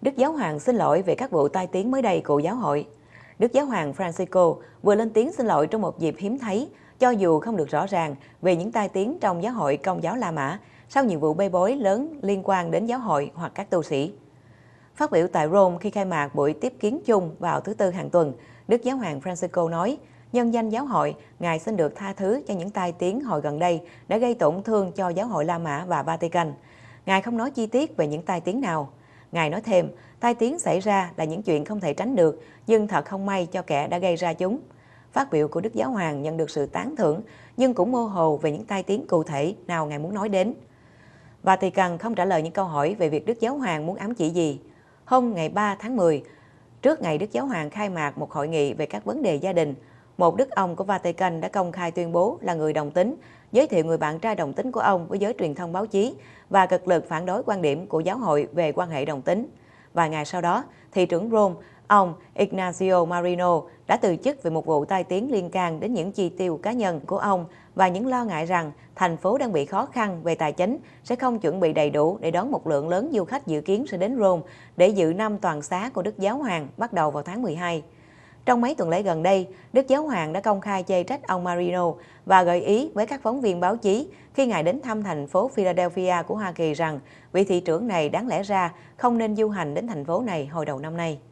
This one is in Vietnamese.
Đức Giáo Hoàng xin lỗi về các vụ tai tiếng mới đây của giáo hội. Đức Giáo Hoàng Francisco vừa lên tiếng xin lỗi trong một dịp hiếm thấy, cho dù không được rõ ràng về những tai tiếng trong giáo hội công giáo La Mã sau nhiều vụ bê bối lớn liên quan đến giáo hội hoặc các tu sĩ. Phát biểu tại Rome khi khai mạc buổi tiếp kiến chung vào thứ Tư hàng tuần, Đức Giáo Hoàng Francisco nói, nhân danh giáo hội, Ngài xin được tha thứ cho những tai tiếng hồi gần đây đã gây tổn thương cho giáo hội La Mã và Vatican. Ngài không nói chi tiết về những tai tiếng nào, Ngài nói thêm, tai tiếng xảy ra là những chuyện không thể tránh được, nhưng thật không may cho kẻ đã gây ra chúng. Phát biểu của Đức Giáo Hoàng nhận được sự tán thưởng, nhưng cũng mơ hồ về những tai tiếng cụ thể nào Ngài muốn nói đến. Và thì cần không trả lời những câu hỏi về việc Đức Giáo Hoàng muốn ám chỉ gì. Hôm ngày 3 tháng 10, trước ngày Đức Giáo Hoàng khai mạc một hội nghị về các vấn đề gia đình, một đức ông của Vatican đã công khai tuyên bố là người đồng tính, giới thiệu người bạn trai đồng tính của ông với giới truyền thông báo chí và cực lực phản đối quan điểm của giáo hội về quan hệ đồng tính. Vài ngày sau đó, thị trưởng Rome, ông Ignacio Marino đã từ chức vì một vụ tai tiếng liên can đến những chi tiêu cá nhân của ông và những lo ngại rằng thành phố đang bị khó khăn về tài chính sẽ không chuẩn bị đầy đủ để đón một lượng lớn du khách dự kiến sẽ đến Rome để dự năm toàn xá của Đức Giáo Hoàng bắt đầu vào tháng 12. Trong mấy tuần lễ gần đây, Đức Giáo Hoàng đã công khai chê trách ông Marino và gợi ý với các phóng viên báo chí khi ngài đến thăm thành phố Philadelphia của Hoa Kỳ rằng vị thị trưởng này đáng lẽ ra không nên du hành đến thành phố này hồi đầu năm nay.